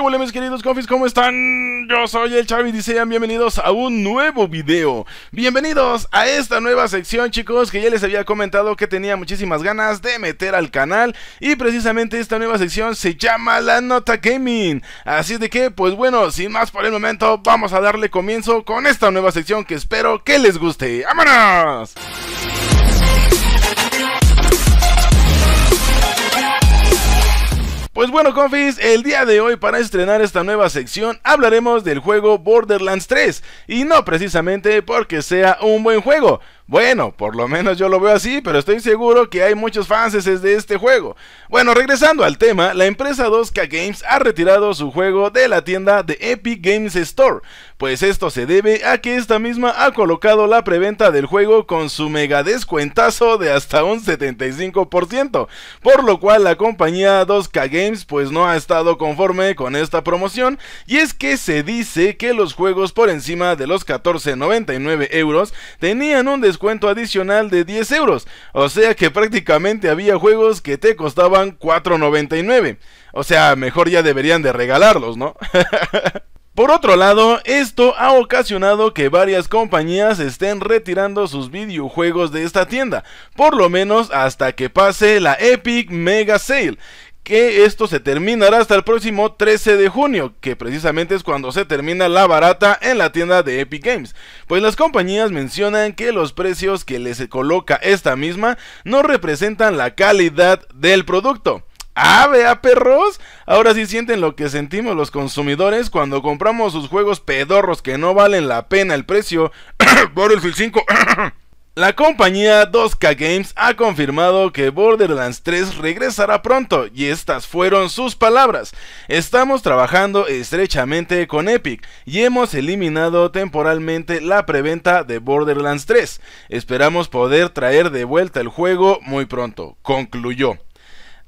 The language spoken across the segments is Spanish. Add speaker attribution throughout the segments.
Speaker 1: Hola mis queridos confis? ¿Cómo están? Yo soy el Chavis y bienvenidos a un nuevo video. Bienvenidos a esta nueva sección chicos que ya les había comentado que tenía muchísimas ganas de meter al canal y precisamente esta nueva sección se llama la nota gaming. Así de que pues bueno, sin más por el momento vamos a darle comienzo con esta nueva sección que espero que les guste. ¡Vámonos! Pues bueno, confis, el día de hoy para estrenar esta nueva sección hablaremos del juego Borderlands 3 y no precisamente porque sea un buen juego, bueno, por lo menos yo lo veo así, pero estoy seguro que hay muchos fans de este juego. Bueno, regresando al tema, la empresa 2K Games ha retirado su juego de la tienda de Epic Games Store, pues esto se debe a que esta misma ha colocado la preventa del juego con su mega descuentazo de hasta un 75%, por lo cual la compañía 2K Games pues no ha estado conforme con esta promoción y es que se dice que los juegos por encima de los 14.99 euros tenían un descuento cuento adicional de 10 euros. O sea que prácticamente había juegos que te costaban 4.99. O sea, mejor ya deberían de regalarlos, ¿no? Por otro lado, esto ha ocasionado que varias compañías estén retirando sus videojuegos de esta tienda, por lo menos hasta que pase la Epic Mega Sale, que esto se terminará hasta el próximo 13 de junio, que precisamente es cuando se termina la barata en la tienda de Epic Games. Pues las compañías mencionan que los precios que les coloca esta misma no representan la calidad del producto. Ah, vea perros. Ahora sí sienten lo que sentimos los consumidores cuando compramos sus juegos pedorros que no valen la pena el precio. Battlefield 5. La compañía 2K Games ha confirmado que Borderlands 3 regresará pronto y estas fueron sus palabras. Estamos trabajando estrechamente con Epic y hemos eliminado temporalmente la preventa de Borderlands 3. Esperamos poder traer de vuelta el juego muy pronto, concluyó.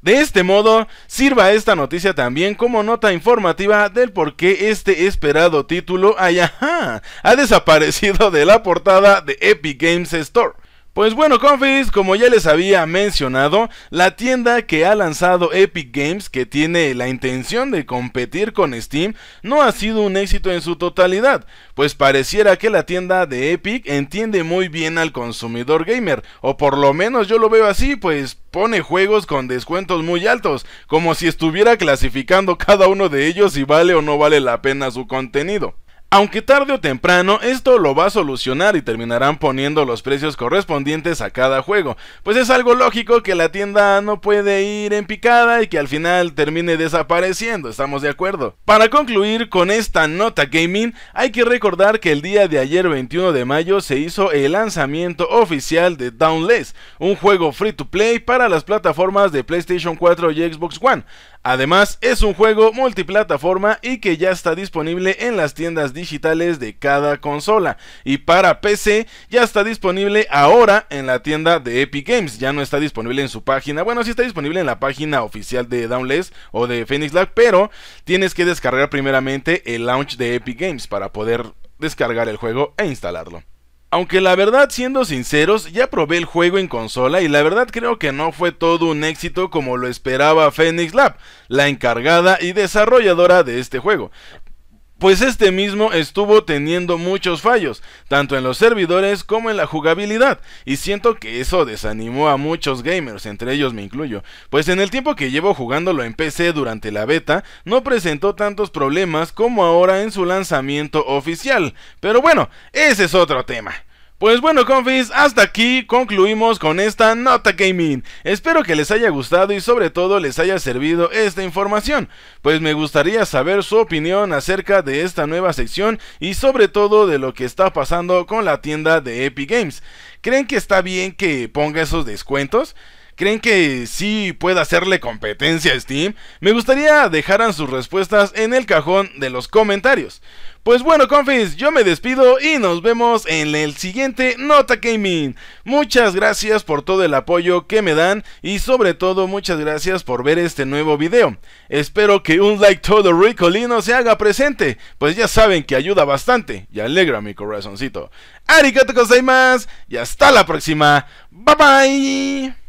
Speaker 1: De este modo, sirva esta noticia también como nota informativa del por qué este esperado título ay, ha desaparecido de la portada de Epic Games Store. Pues bueno, Confis, como ya les había mencionado, la tienda que ha lanzado Epic Games, que tiene la intención de competir con Steam, no ha sido un éxito en su totalidad, pues pareciera que la tienda de Epic entiende muy bien al consumidor gamer, o por lo menos yo lo veo así, pues pone juegos con descuentos muy altos, como si estuviera clasificando cada uno de ellos si vale o no vale la pena su contenido. Aunque tarde o temprano esto lo va a solucionar y terminarán poniendo los precios correspondientes a cada juego, pues es algo lógico que la tienda no puede ir en picada y que al final termine desapareciendo, estamos de acuerdo. Para concluir con esta nota gaming, hay que recordar que el día de ayer 21 de mayo se hizo el lanzamiento oficial de Downless, un juego free to play para las plataformas de PlayStation 4 y Xbox One. Además, es un juego multiplataforma y que ya está disponible en las tiendas digitales de cada consola. Y para PC ya está disponible ahora en la tienda de Epic Games. Ya no está disponible en su página. Bueno, sí está disponible en la página oficial de Downless o de Phoenix Lab, pero tienes que descargar primeramente el launch de Epic Games para poder descargar el juego e instalarlo. Aunque la verdad, siendo sinceros, ya probé el juego en consola y la verdad creo que no fue todo un éxito como lo esperaba Phoenix Lab, la encargada y desarrolladora de este juego pues este mismo estuvo teniendo muchos fallos, tanto en los servidores como en la jugabilidad, y siento que eso desanimó a muchos gamers, entre ellos me incluyo, pues en el tiempo que llevo jugándolo en PC durante la beta, no presentó tantos problemas como ahora en su lanzamiento oficial, pero bueno, ese es otro tema. Pues bueno, confis, hasta aquí concluimos con esta nota gaming. Espero que les haya gustado y sobre todo les haya servido esta información, pues me gustaría saber su opinión acerca de esta nueva sección y sobre todo de lo que está pasando con la tienda de Epic Games. ¿Creen que está bien que ponga esos descuentos? ¿Creen que sí pueda hacerle competencia a Steam? Me gustaría dejaran sus respuestas en el cajón de los comentarios. Pues bueno, confis, yo me despido y nos vemos en el siguiente Nota Gaming. Muchas gracias por todo el apoyo que me dan y sobre todo muchas gracias por ver este nuevo video. Espero que un like todo ricolino se haga presente, pues ya saben que ayuda bastante y alegra mi corazoncito. Arigato más y hasta la próxima. Bye bye.